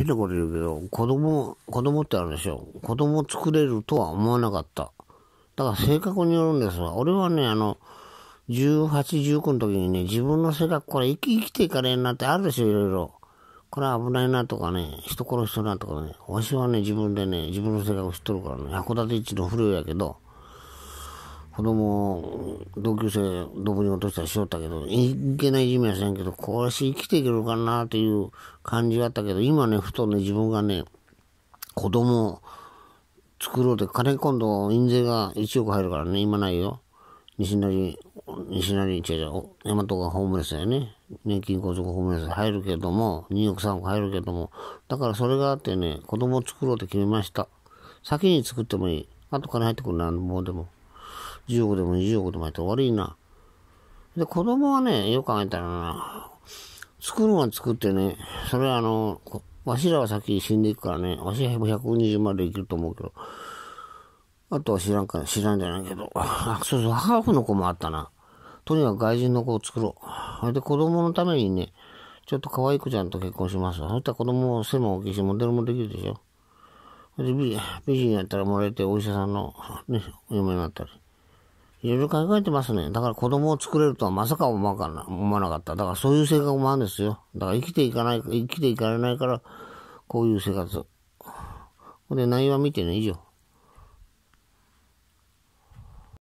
変なこと言うけど、子供、子供ってあるでしょ。子供作れるとは思わなかった。だから性格によるんです俺はね、あの、18、19の時にね、自分の性格、これ生き生きていかれんなってあるでしょ、いろいろ。これは危ないなとかね、人殺しそうなとかね、わしはね、自分でね、自分の性格知っとるからね、函館一の不良やけど、子供同級生どこに落としたらしよったけどいけないじめはせんけどこれし生きていけるかなという感じがあったけど今ねふとね自分がね子供を作ろうって金今度印税が1億入るからね今ないよ西成西成違う違う大和がホームレスだよね年金高速ホームレス入るけども2億3億入るけどもだからそれがあってね子供を作ろうって決めました先に作ってもいいあと金入ってくるなんぼでも。15でも2億でもやって悪いな。で、子供はね、よく考えたらな、作るのは作ってね、それはあの、わしらは先死んでいくからね、わしは120まで生きると思うけど、あとは知らんから、知らんじゃないけど、あ、そうそう、ハーフの子もあったな。とにかく外人の子を作ろう。それで子供のためにね、ちょっと可愛い子ちゃんと結婚します。そしたら子供も背も大きいし、モデルもできるでしょ。で美美人やったらもらえて、お医者さんの、ね、お嫁になったり。いろいろ考えてますね。だから子供を作れるとはまさか思わな思わなかった。だからそういう性格もあるんですよ。だから生きていかない、生きていかれないから、こういう生活。ほんで内容は見てね、以上。